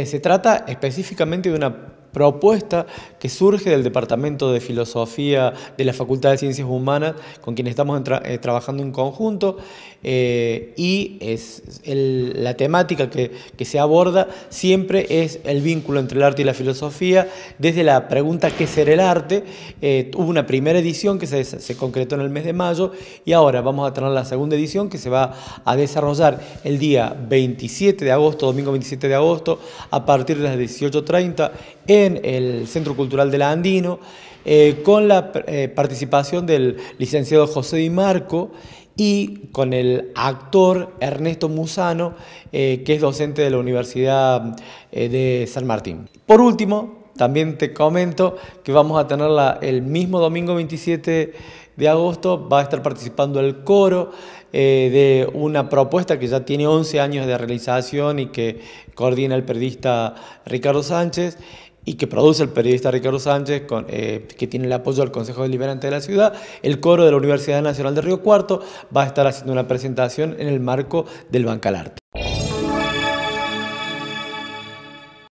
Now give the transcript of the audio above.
Eh, se trata específicamente de una propuesta que surge del Departamento de Filosofía de la Facultad de Ciencias Humanas, con quien estamos eh, trabajando en conjunto, eh, y es la temática que, se aborda siempre es el vínculo entre el arte y la filosofía, desde la pregunta ¿qué será el arte? Eh, hubo una primera edición que se, concretó en el mes de mayo, y ahora vamos a tener la segunda edición que se va a desarrollar el día 27 de agosto, domingo 27 de agosto, a partir de las 18.30, el Centro Cultural de Andino, eh, con la eh, participación del licenciado José Di Marco y con el actor Ernesto Musano, eh, que es docente de la Universidad de San Martín. Por último, también te comento que vamos a tenerla el mismo domingo 27 de agosto, va a estar participando el coro de una propuesta que ya tiene 11 años de realización y que coordina el periodista Ricardo Sánchez y que produce el periodista Ricardo Sánchez, eh, que tiene el apoyo del Consejo Deliberante de la ciudad, el coro de la Universidad Nacional de Río Cuarto va a estar haciendo una presentación en el marco del Bancalarte.